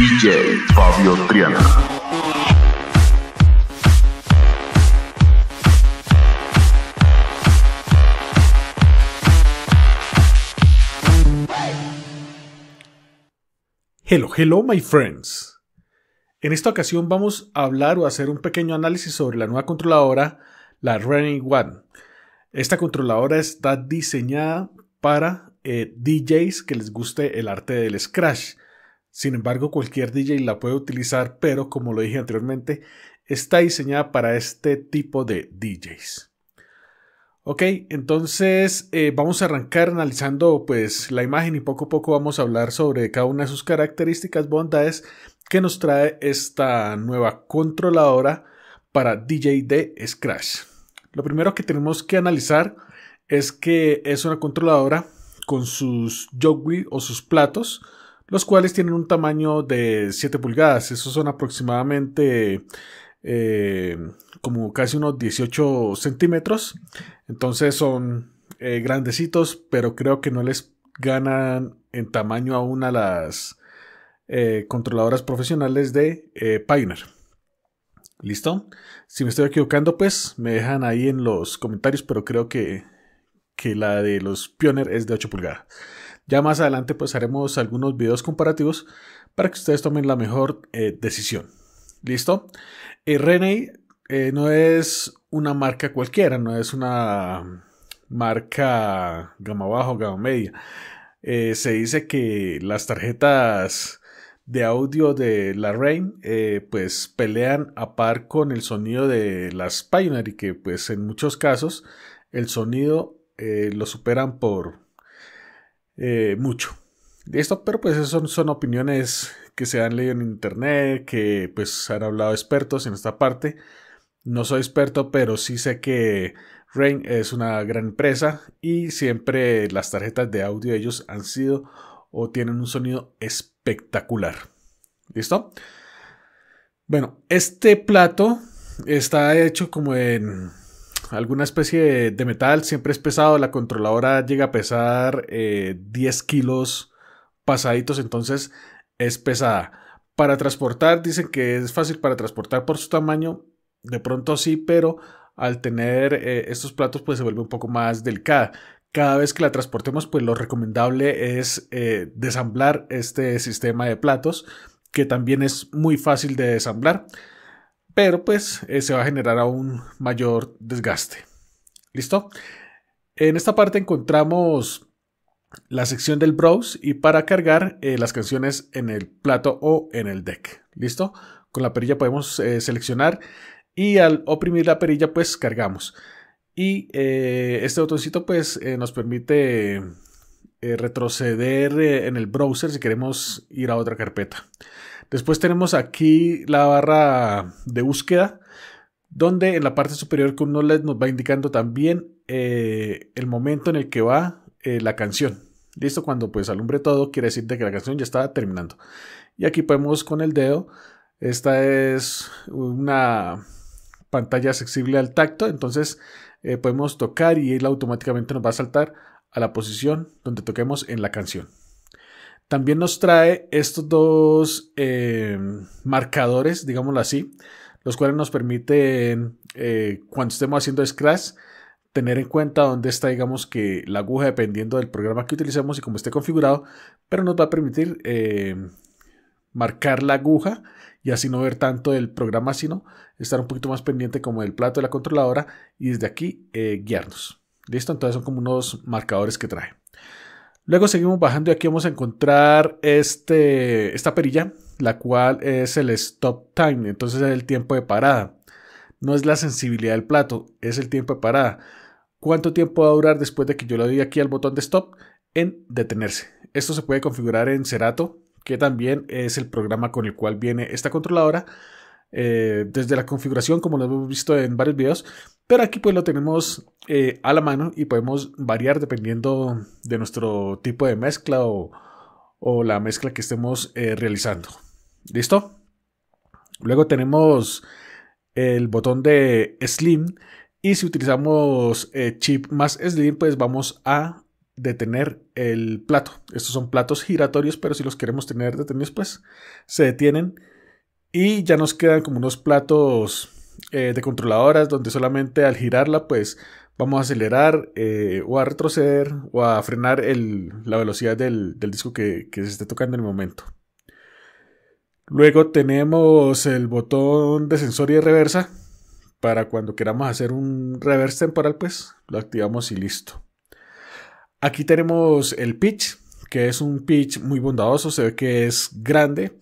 DJ Fabio Triana. Hello, hello, my friends. En esta ocasión vamos a hablar o hacer un pequeño análisis sobre la nueva controladora, la Running One. Esta controladora está diseñada para eh, DJs que les guste el arte del scratch. Sin embargo, cualquier DJ la puede utilizar, pero como lo dije anteriormente, está diseñada para este tipo de DJs. Ok, entonces eh, vamos a arrancar analizando pues la imagen y poco a poco vamos a hablar sobre cada una de sus características, bondades que nos trae esta nueva controladora para DJ de Scratch. Lo primero que tenemos que analizar es que es una controladora con sus jogwheel o sus platos los cuales tienen un tamaño de 7 pulgadas. Esos son aproximadamente eh, como casi unos 18 centímetros. Entonces son eh, grandecitos, pero creo que no les ganan en tamaño aún a las eh, controladoras profesionales de Pioneer. ¿Listo? Si me estoy equivocando, pues me dejan ahí en los comentarios, pero creo que, que la de los Pioneer es de 8 pulgadas. Ya más adelante pues haremos algunos videos comparativos para que ustedes tomen la mejor eh, decisión. ¿Listo? Eh, eh, no es una marca cualquiera, no es una marca gama bajo, gama media. Eh, se dice que las tarjetas de audio de la Rain pues pelean a par con el sonido de las Pioneer y que pues en muchos casos el sonido lo superan por eh, mucho. Esto, pero pues son, son opiniones que se han leído en internet, que pues han hablado expertos en esta parte. No soy experto, pero sí sé que Rain es una gran empresa y siempre las tarjetas de audio de ellos han sido o tienen un sonido espectacular. ¿Listo? Bueno, este plato está hecho como en alguna especie de, metal, siempre es pesado, la controladora llega a pesar 10 eh, kilos pasaditos, entonces es pesada. Para transportar, dicen que es fácil para transportar por su tamaño, de pronto sí, pero al tener eh, estos platos pues se vuelve un poco más delicada. Cada vez que la transportemos pues lo recomendable es eh, desamblar este sistema de platos que también es muy fácil de desamblar pero pues eh, se va a generar aún mayor desgaste. ¿Listo? En esta parte encontramos la sección del browse y para cargar eh, las canciones en el plato o en el deck. ¿Listo? Con la perilla podemos eh, seleccionar y al oprimir la perilla pues cargamos. Y este botoncito pues nos permite retroceder en el browser si queremos ir a otra carpeta. Después tenemos aquí la barra de búsqueda, donde en la parte superior con uno LED nos va indicando también eh, el momento en el que va eh, la canción. Listo, cuando pues alumbre todo, quiere decir que la canción ya está terminando. Y aquí podemos con el dedo, esta es una pantalla accesible al tacto, entonces eh, podemos tocar y él automáticamente nos va a saltar a la posición donde toquemos en la canción. También nos trae estos dos eh, marcadores, digámoslo así, los cuales nos permiten, eh, cuando estemos haciendo Scratch, tener en cuenta dónde está, digamos, que la aguja dependiendo del programa que utilicemos y cómo esté configurado, pero nos va a permitir eh, marcar la aguja y así no ver tanto el programa, sino estar un poquito más pendiente como del plato de la controladora y desde aquí guiarnos. Listo, entonces son como unos marcadores que trae. Luego seguimos bajando y aquí vamos a encontrar este, esta perilla, la cual es el stop time, entonces es el tiempo de parada. No es la sensibilidad del plato, es el tiempo de parada. ¿Cuánto tiempo va a durar después de que yo le doy aquí al botón de stop en detenerse? Esto se puede configurar en Cerato, que también es el programa con el cual viene esta controladora. Eh, desde la configuración, como lo hemos visto en varios videos, pero aquí pues lo tenemos eh, a la mano y podemos variar dependiendo de nuestro tipo de mezcla o, la mezcla que estemos eh, realizando. ¿Listo? Luego tenemos el botón de Slim y si utilizamos eh, chip más Slim pues vamos a detener el plato. Estos son platos giratorios pero si los queremos tener detenidos pues se detienen y ya nos quedan como unos platos eh, de controladoras donde solamente al girarla pues vamos a acelerar eh, o a retroceder o a frenar la velocidad del, disco que, se esté tocando en el momento. Luego tenemos el botón de sensor y reversa para cuando queramos hacer un reverse temporal pues lo activamos y listo. Aquí tenemos el pitch que es un pitch muy bondadoso, se ve que es grande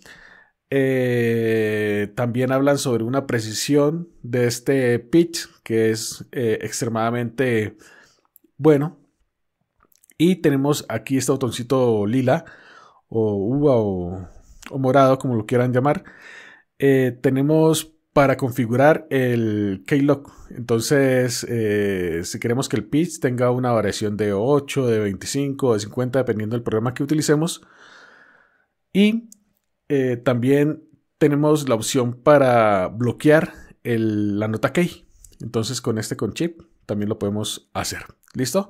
eh, también hablan sobre una precisión de este pitch que es eh, extremadamente bueno. Y tenemos aquí este botoncito lila o uva o, morado, como lo quieran llamar. Eh, tenemos para configurar el keylock, Entonces, si queremos que el pitch tenga una variación de 8, de 25, de 50, dependiendo del programa que utilicemos. Y eh, también tenemos la opción para bloquear la nota key. Entonces con este con chip también lo podemos hacer. ¿Listo?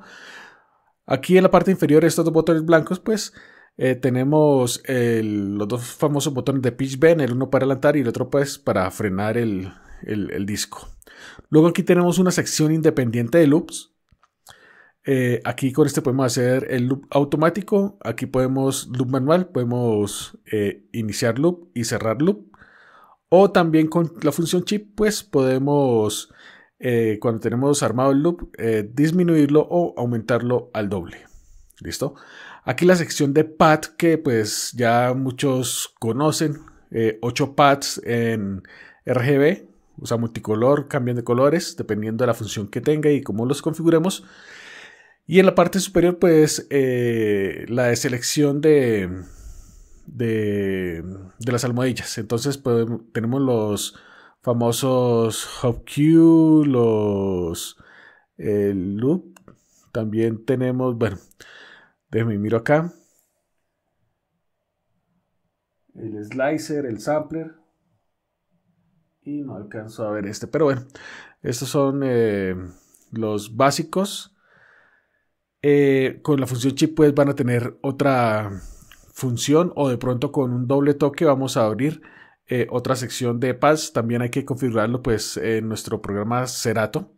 Aquí en la parte inferior estos dos botones blancos pues eh, tenemos los dos famosos botones de pitch bend, el uno para adelantar y el otro pues para frenar el disco. Luego aquí tenemos una sección independiente de loops eh, aquí con este podemos hacer el loop automático, aquí podemos loop manual, podemos eh, iniciar loop y cerrar loop. O también con la función chip, pues podemos, eh, cuando tenemos armado el loop, disminuirlo o aumentarlo al doble. ¿Listo? Aquí la sección de pad que pues ya muchos conocen, 8 pads en RGB, o sea, multicolor, cambian de colores, dependiendo de la función que tenga y cómo los configuremos. Y en la parte superior, pues, eh, la selección de, de, las almohadillas. Entonces, pues, tenemos los famosos HopQ, los el eh, Loop. También tenemos, bueno, déjenme miro acá. El slicer, el sampler. Y no alcanzo a ver este, pero bueno, estos son eh, los básicos. Eh, con la función chip pues van a tener otra función o de pronto con un doble toque vamos a abrir eh, otra sección de paz. También hay que configurarlo pues en nuestro programa Serato.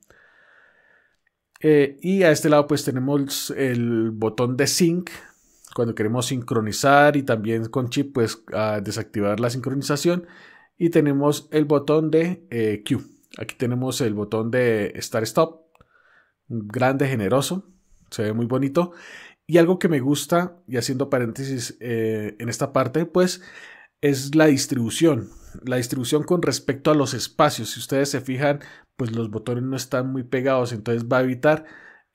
Eh, y a este lado pues tenemos el botón de sync cuando queremos sincronizar y también con chip pues desactivar la sincronización. Y tenemos el botón de eh, Aquí tenemos el botón de Start Stop. Grande, generoso se ve muy bonito. Y algo que me gusta, y haciendo paréntesis eh, en esta parte, pues es la distribución. La distribución con respecto a los espacios. Si ustedes se fijan, pues los botones no están muy pegados, entonces va a evitar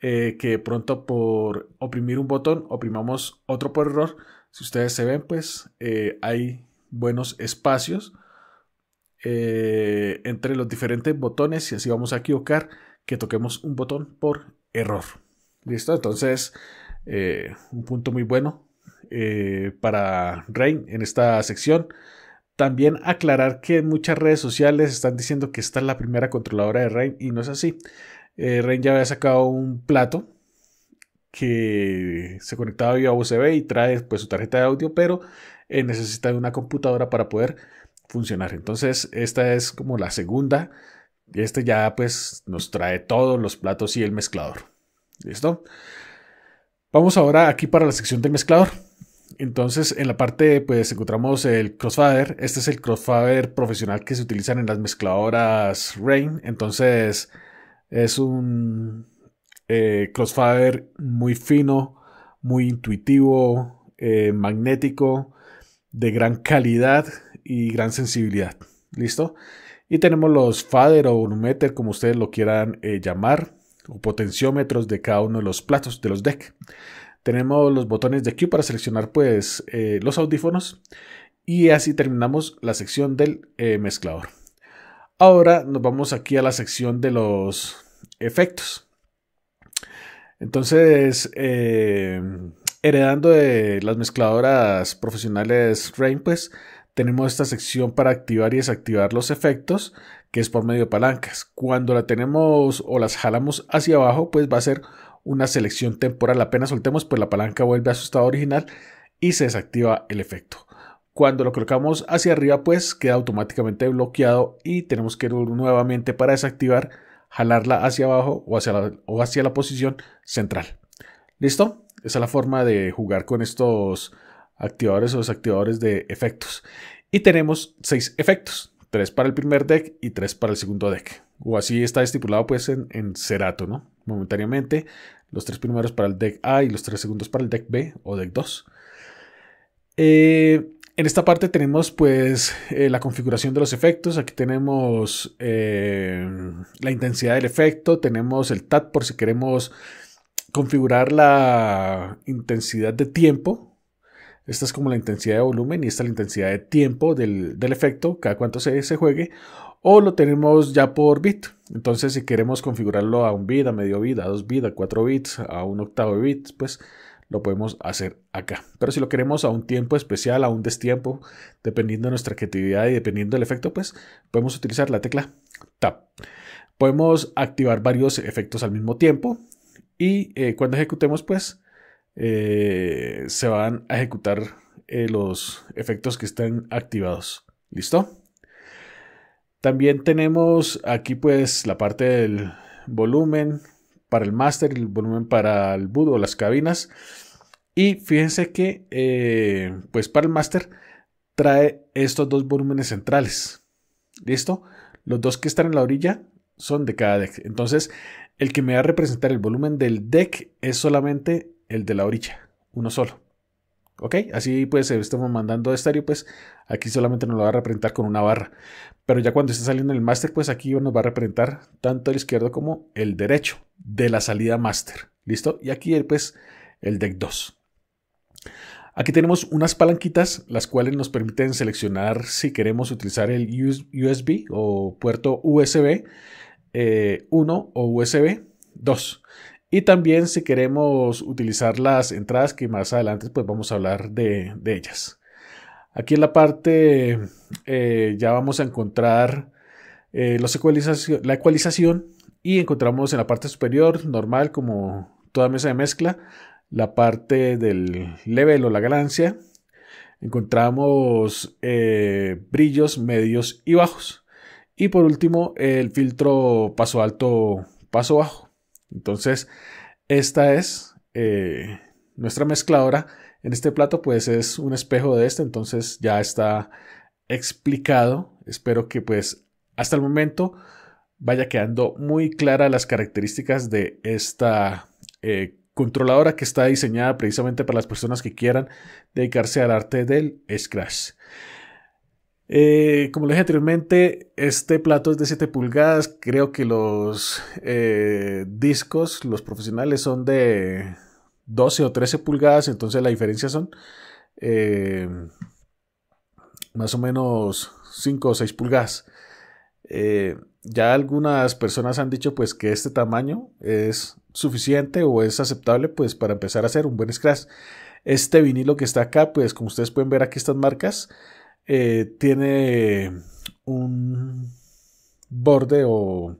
eh, que de pronto por oprimir un botón oprimamos otro por error. Si ustedes se ven, pues eh, hay buenos espacios entre los diferentes botones y así vamos a equivocar que toquemos un botón por error. Listo, entonces, eh, un punto muy bueno eh, para Rain en esta sección. También aclarar que en muchas redes sociales están diciendo que esta es la primera controladora de Rain y no es así. Eh, Rain ya había sacado un plato que se conectaba a USB y trae pues, su tarjeta de audio, pero eh, necesita de una computadora para poder funcionar. Entonces, esta es como la segunda. y Este ya pues nos trae todos los platos y el mezclador. ¿Listo? Vamos ahora aquí para la sección del mezclador. Entonces, en la parte, pues encontramos el crossfader. Este es el crossfader profesional que se utilizan en las mezcladoras Rain. Entonces, es un eh, crossfader muy fino, muy intuitivo, eh, magnético, de gran calidad y gran sensibilidad. ¿Listo? Y tenemos los fader o volumeter, como ustedes lo quieran eh, llamar o potenciómetros de cada uno de los platos de los deck. Tenemos los botones de Q para seleccionar pues eh, los audífonos y así terminamos la sección del eh, mezclador. Ahora nos vamos aquí a la sección de los efectos. Entonces, eh, heredando de las mezcladoras profesionales Rain, pues tenemos esta sección para activar y desactivar los efectos, que es por medio de palancas. Cuando la tenemos o las jalamos hacia abajo, pues va a ser una selección temporal. Apenas soltemos, pues la palanca vuelve a su estado original y se desactiva el efecto. Cuando lo colocamos hacia arriba, pues queda automáticamente bloqueado y tenemos que ir nuevamente para desactivar, jalarla hacia abajo o hacia la, o hacia la posición central. ¿Listo? Esa es la forma de jugar con estos activadores o desactivadores de efectos. Y tenemos seis efectos, tres para el primer deck y tres para el segundo deck. O así está estipulado pues en, en Cerato, ¿no? Momentáneamente, los tres primeros para el deck A y los tres segundos para el deck B o deck 2. Eh, en esta parte tenemos pues eh, la configuración de los efectos, aquí tenemos eh, la intensidad del efecto, tenemos el TAT por si queremos configurar la intensidad de tiempo esta es como la intensidad de volumen y esta es la intensidad de tiempo del, efecto, cada cuánto se, se, juegue. O lo tenemos ya por bit. Entonces, si queremos configurarlo a un bit, a medio bit, a dos bits, a cuatro bits, a un octavo de bits, pues lo podemos hacer acá. Pero si lo queremos a un tiempo especial, a un destiempo, dependiendo de nuestra creatividad y dependiendo del efecto, pues podemos utilizar la tecla Tab. Podemos activar varios efectos al mismo tiempo y eh, cuando ejecutemos, pues eh, se van a ejecutar eh, los efectos que están activados. ¿Listo? También tenemos aquí pues la parte del volumen para el master el volumen para el boot o las cabinas. Y fíjense que eh, pues para el master trae estos dos volúmenes centrales. ¿Listo? Los dos que están en la orilla son de cada deck. Entonces, el que me va a representar el volumen del deck es solamente el de la orilla, uno solo. ¿Ok? Así pues estamos mandando estéreo, pues aquí solamente nos lo va a representar con una barra. Pero ya cuando esté saliendo el máster, pues aquí nos va a representar tanto el izquierdo como el derecho de la salida máster. ¿Listo? Y aquí pues el deck 2. Aquí tenemos unas palanquitas, las cuales nos permiten seleccionar si queremos utilizar el USB o puerto USB 1 eh, o USB 2. Y también si queremos utilizar las entradas que más adelante pues vamos a hablar de, ellas. Aquí en la parte eh, ya vamos a encontrar eh, la ecualización y encontramos en la parte superior normal como toda mesa de mezcla la parte del level o la ganancia. Encontramos eh, brillos medios y bajos. Y por último el filtro paso alto, paso bajo. Entonces, esta es eh, nuestra mezcladora. En este plato, pues es un espejo de este, entonces ya está explicado. Espero que pues hasta el momento vaya quedando muy clara las características de esta eh, controladora que está diseñada precisamente para las personas que quieran dedicarse al arte del Scratch. Eh, como les dije anteriormente, este plato es de 7 pulgadas. Creo que los eh, discos, los profesionales, son de 12 o 13 pulgadas. Entonces la diferencia son eh, más o menos 5 o 6 pulgadas. ya algunas personas han dicho pues que este tamaño es suficiente o es aceptable pues para empezar a hacer un buen scratch. Este vinilo que está acá, pues como ustedes pueden ver aquí estas marcas. Eh, tiene un borde o,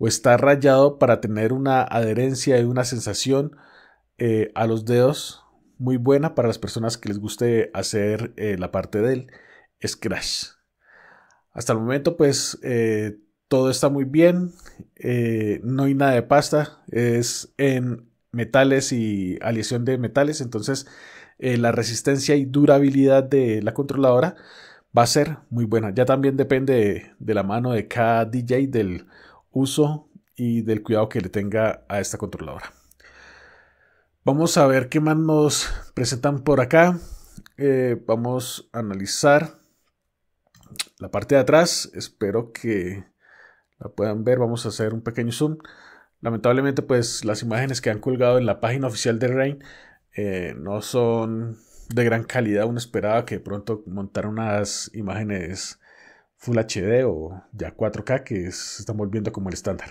está rayado para tener una adherencia y una sensación eh, a los dedos muy buena para las personas que les guste hacer eh, la parte del scratch. Hasta el momento pues todo está muy bien, no hay nada de pasta, es en metales y aleación de metales, entonces eh, la resistencia y durabilidad de la controladora va a ser muy buena. Ya también depende de, la mano de cada DJ, del uso y del cuidado que le tenga a esta controladora. Vamos a ver qué más nos presentan por acá. Eh, vamos a analizar la parte de atrás. Espero que la puedan ver. Vamos a hacer un pequeño zoom. Lamentablemente, pues las imágenes que han colgado en la página oficial de Rain eh, no son de gran calidad. Uno esperaba que pronto montar unas imágenes Full HD o ya 4K que se están volviendo como el estándar.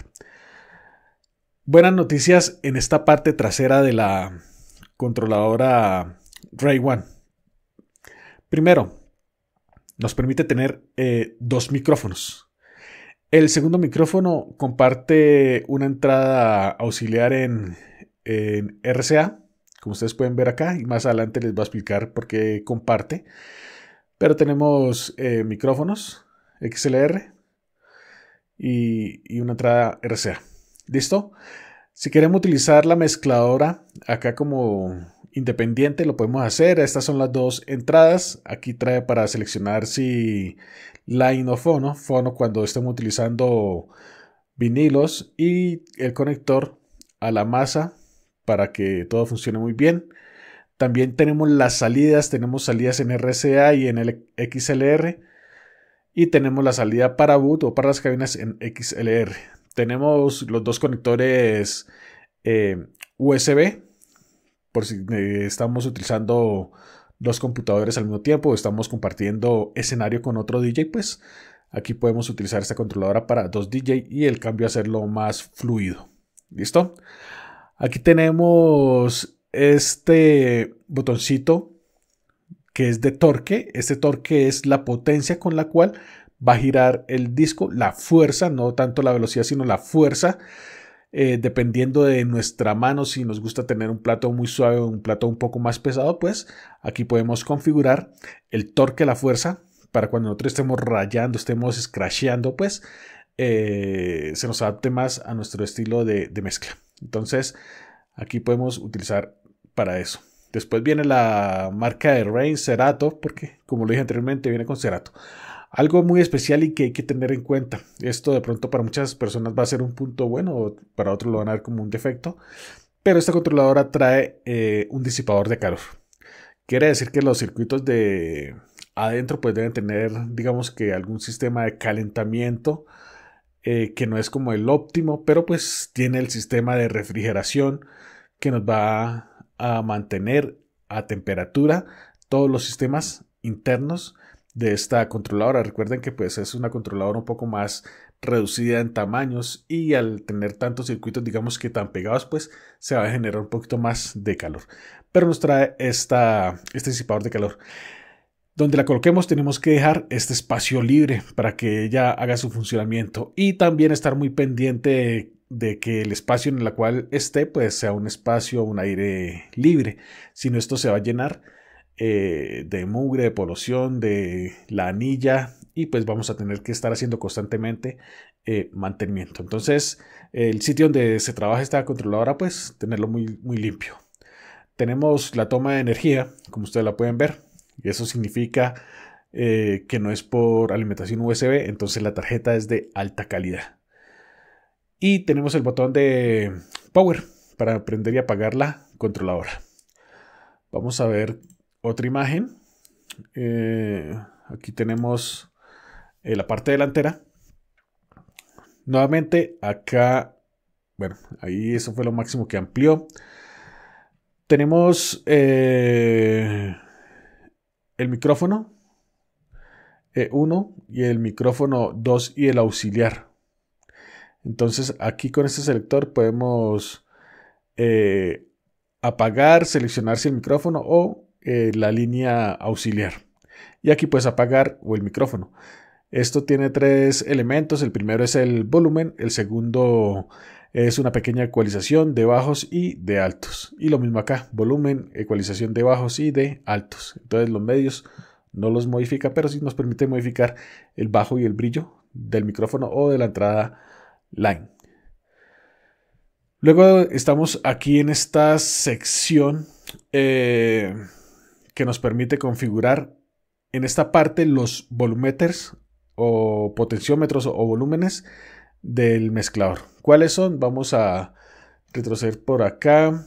Buenas noticias en esta parte trasera de la controladora Ray One. Primero, nos permite tener eh, dos micrófonos. El segundo micrófono comparte una entrada auxiliar en, en RCA como ustedes pueden ver acá, y más adelante les voy a explicar por qué comparte. Pero tenemos eh, micrófonos XLR y, una entrada RCA. ¿Listo? Si queremos utilizar la mezcladora acá como independiente lo podemos hacer. Estas son las dos entradas. Aquí trae para seleccionar si line o fono. Fono cuando estemos utilizando vinilos y el conector a la masa para que todo funcione muy bien. También tenemos las salidas, tenemos salidas en RCA y en el XLR. Y tenemos la salida para boot o para las cabinas en XLR. Tenemos los dos conectores eh, USB, por si eh, estamos utilizando dos computadores al mismo tiempo estamos compartiendo escenario con otro DJ, pues aquí podemos utilizar esta controladora para dos DJ y el cambio hacerlo más fluido. ¿Listo? Aquí tenemos este botoncito que es de torque. Este torque es la potencia con la cual va a girar el disco, la fuerza, no tanto la velocidad, sino la fuerza. Eh, dependiendo de nuestra mano, si nos gusta tener un plato muy suave o un plato un poco más pesado, pues aquí podemos configurar el torque, la fuerza, para cuando nosotros estemos rayando, estemos scratcheando, pues eh, se nos adapte más a nuestro estilo de mezcla. Entonces, aquí podemos utilizar para eso. Después viene la marca de Rain Cerato, porque como lo dije anteriormente, viene con Cerato. Algo muy especial y que hay que tener en cuenta. Esto de pronto para muchas personas va a ser un punto bueno, para otros lo van a ver como un defecto. Pero esta controladora trae eh, un disipador de calor. Quiere decir que los circuitos de adentro pues deben tener, digamos que algún sistema de calentamiento eh, que no es como el óptimo, pero pues tiene el sistema de refrigeración que nos va a mantener a temperatura todos los sistemas internos de esta controladora. Recuerden que pues es una controladora un poco más reducida en tamaños y al tener tantos circuitos digamos que tan pegados pues se va a generar un poquito más de calor. Pero nos trae esta, este disipador de calor. Donde la coloquemos tenemos que dejar este espacio libre para que ella haga su funcionamiento y también estar muy pendiente de, que el espacio en el cual esté pues sea un espacio, un aire libre. Si no esto se va a llenar eh, de mugre, de polución, de la anilla y pues vamos a tener que estar haciendo constantemente eh, mantenimiento. Entonces el sitio donde se trabaja esta controladora pues tenerlo muy, muy limpio. Tenemos la toma de energía como ustedes la pueden ver y eso significa eh, que no es por alimentación USB, entonces la tarjeta es de alta calidad. Y tenemos el botón de Power para prender y apagar la controladora. Vamos a ver otra imagen. Eh, aquí tenemos eh, la parte delantera. Nuevamente acá, bueno, ahí eso fue lo máximo que amplió. Tenemos el micrófono 1 eh, y el micrófono 2 y el auxiliar. Entonces aquí con este selector podemos eh, apagar, seleccionar si el micrófono o eh, la línea auxiliar. Y aquí puedes apagar o el micrófono. Esto tiene tres elementos. El primero es el volumen, el segundo es una pequeña ecualización de bajos y de altos. Y lo mismo acá, volumen, ecualización de bajos y de altos. Entonces los medios no los modifica, pero sí nos permite modificar el bajo y el brillo del micrófono o de la entrada line. Luego estamos aquí en esta sección eh, que nos permite configurar en esta parte los volumeters o potenciómetros o volúmenes del mezclador. ¿Cuáles son? Vamos a retroceder por acá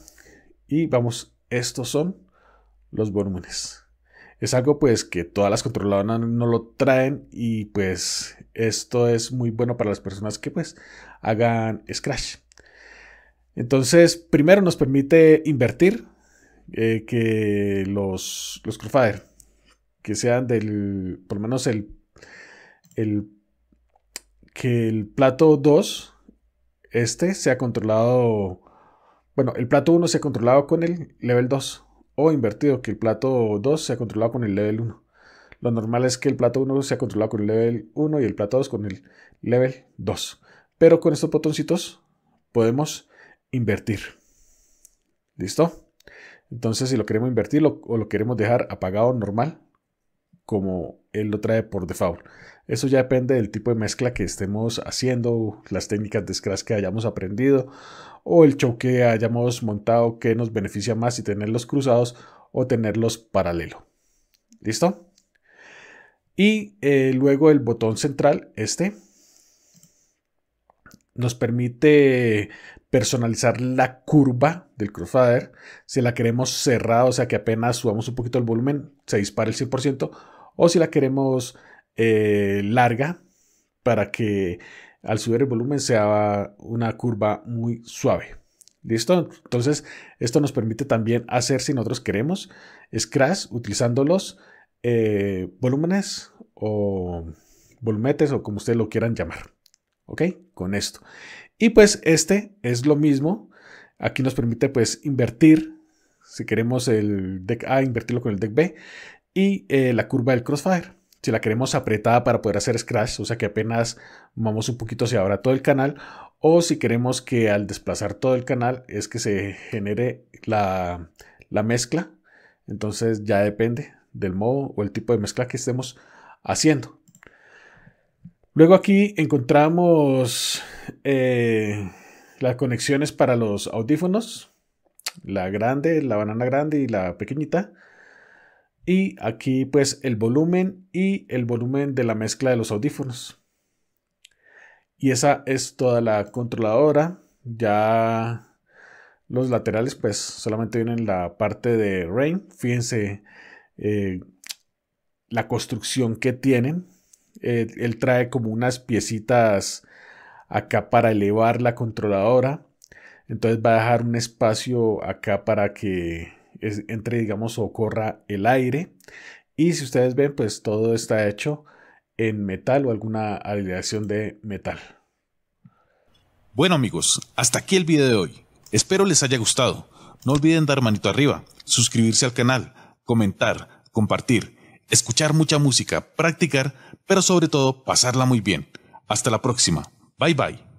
y vamos, estos son los volúmenes. Es algo pues que todas las controladoras no lo traen y pues esto es muy bueno para las personas que pues hagan Scratch. Entonces, primero nos permite invertir eh, que los, los que sean del, por lo menos el, el que el plato 2, este, sea controlado, bueno, el plato 1 sea controlado con el level 2, o invertido, que el plato 2 sea controlado con el level 1. Lo normal es que el plato 1 sea controlado con el level 1 y el plato 2 con el level 2. Pero con estos botoncitos podemos invertir. ¿Listo? Entonces, si lo queremos invertir o lo queremos dejar apagado normal, como él lo trae por default. Eso ya depende del tipo de mezcla que estemos haciendo, las técnicas de Scratch que hayamos aprendido o el show que hayamos montado que nos beneficia más si tenerlos cruzados o tenerlos paralelo. ¿Listo? Y eh, luego el botón central, este, nos permite personalizar la curva del crossfader. Si la queremos cerrada, o sea que apenas subamos un poquito el volumen, se dispara el 100%, o si la queremos eh, larga para que al subir el volumen sea una curva muy suave. ¿Listo? Entonces, esto nos permite también hacer, si nosotros queremos, scratch utilizando los eh, volúmenes o volumetes o como ustedes lo quieran llamar. ¿Ok? Con esto. Y pues este es lo mismo. Aquí nos permite pues invertir, si queremos el deck A, invertirlo con el deck B y eh, la curva del crossfire. Si la queremos apretada para poder hacer scratch, o sea que apenas vamos un poquito hacia ahora todo el canal, o si queremos que al desplazar todo el canal es que se genere la, mezcla, entonces ya depende del modo o el tipo de mezcla que estemos haciendo. Luego aquí encontramos eh, las conexiones para los audífonos, la grande, la banana grande y la pequeñita. Y aquí pues el volumen y el volumen de la mezcla de los audífonos. Y esa es toda la controladora. Ya los laterales pues solamente vienen la parte de Rain. Fíjense eh, la construcción que tienen. Eh, él trae como unas piecitas acá para elevar la controladora. Entonces va a dejar un espacio acá para que entre, digamos, o corra el aire. Y si ustedes ven, pues todo está hecho en metal o alguna aleación de metal. Bueno amigos, hasta aquí el video de hoy. Espero les haya gustado. No olviden dar manito arriba, suscribirse al canal, comentar, compartir, escuchar mucha música, practicar, pero sobre todo pasarla muy bien. Hasta la próxima. Bye bye.